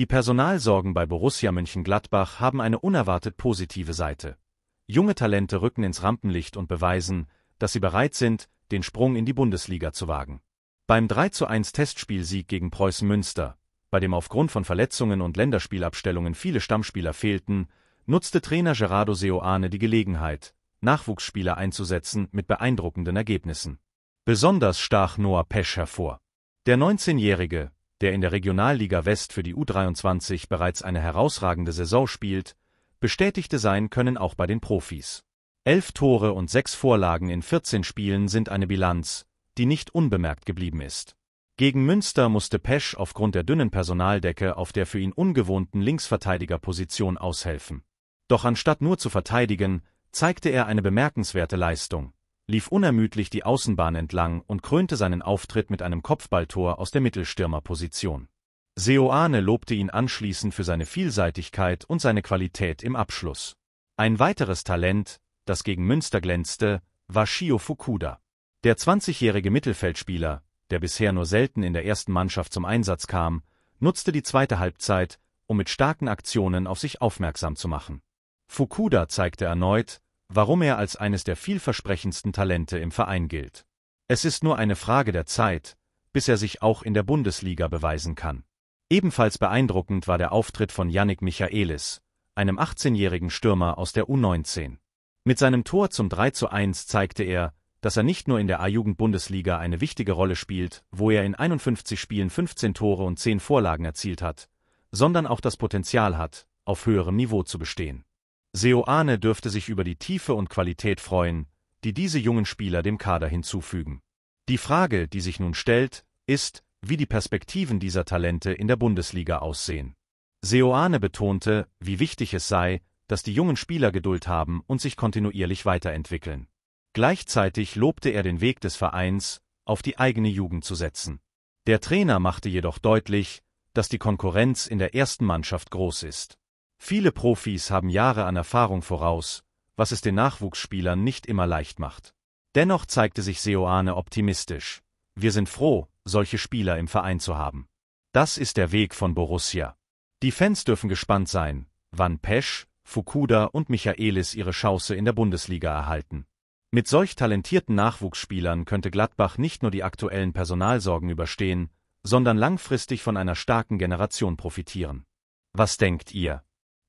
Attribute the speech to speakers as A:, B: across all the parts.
A: Die Personalsorgen bei Borussia Mönchengladbach haben eine unerwartet positive Seite. Junge Talente rücken ins Rampenlicht und beweisen, dass sie bereit sind, den Sprung in die Bundesliga zu wagen. Beim 3:1 Testspielsieg gegen Preußen Münster, bei dem aufgrund von Verletzungen und Länderspielabstellungen viele Stammspieler fehlten, nutzte Trainer Gerardo Seoane die Gelegenheit, Nachwuchsspieler einzusetzen mit beeindruckenden Ergebnissen. Besonders stach Noah Pesch hervor. Der 19-Jährige, der in der Regionalliga West für die U23 bereits eine herausragende Saison spielt, bestätigte sein Können auch bei den Profis. Elf Tore und sechs Vorlagen in 14 Spielen sind eine Bilanz, die nicht unbemerkt geblieben ist. Gegen Münster musste Pesch aufgrund der dünnen Personaldecke auf der für ihn ungewohnten Linksverteidigerposition aushelfen. Doch anstatt nur zu verteidigen, zeigte er eine bemerkenswerte Leistung lief unermüdlich die Außenbahn entlang und krönte seinen Auftritt mit einem Kopfballtor aus der Mittelstürmerposition. Seoane lobte ihn anschließend für seine Vielseitigkeit und seine Qualität im Abschluss. Ein weiteres Talent, das gegen Münster glänzte, war Shio Fukuda. Der 20-jährige Mittelfeldspieler, der bisher nur selten in der ersten Mannschaft zum Einsatz kam, nutzte die zweite Halbzeit, um mit starken Aktionen auf sich aufmerksam zu machen. Fukuda zeigte erneut, warum er als eines der vielversprechendsten Talente im Verein gilt. Es ist nur eine Frage der Zeit, bis er sich auch in der Bundesliga beweisen kann. Ebenfalls beeindruckend war der Auftritt von Yannick Michaelis, einem 18-jährigen Stürmer aus der U19. Mit seinem Tor zum 3:1 zeigte er, dass er nicht nur in der A-Jugend-Bundesliga eine wichtige Rolle spielt, wo er in 51 Spielen 15 Tore und 10 Vorlagen erzielt hat, sondern auch das Potenzial hat, auf höherem Niveau zu bestehen. Seoane dürfte sich über die Tiefe und Qualität freuen, die diese jungen Spieler dem Kader hinzufügen. Die Frage, die sich nun stellt, ist, wie die Perspektiven dieser Talente in der Bundesliga aussehen. Seoane betonte, wie wichtig es sei, dass die jungen Spieler Geduld haben und sich kontinuierlich weiterentwickeln. Gleichzeitig lobte er den Weg des Vereins, auf die eigene Jugend zu setzen. Der Trainer machte jedoch deutlich, dass die Konkurrenz in der ersten Mannschaft groß ist. Viele Profis haben Jahre an Erfahrung voraus, was es den Nachwuchsspielern nicht immer leicht macht. Dennoch zeigte sich Seoane optimistisch. Wir sind froh, solche Spieler im Verein zu haben. Das ist der Weg von Borussia. Die Fans dürfen gespannt sein, wann Pesch, Fukuda und Michaelis ihre Chance in der Bundesliga erhalten. Mit solch talentierten Nachwuchsspielern könnte Gladbach nicht nur die aktuellen Personalsorgen überstehen, sondern langfristig von einer starken Generation profitieren. Was denkt ihr?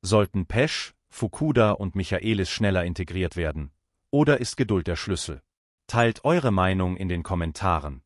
A: Sollten Pesch, Fukuda und Michaelis schneller integriert werden? Oder ist Geduld der Schlüssel? Teilt eure Meinung in den Kommentaren.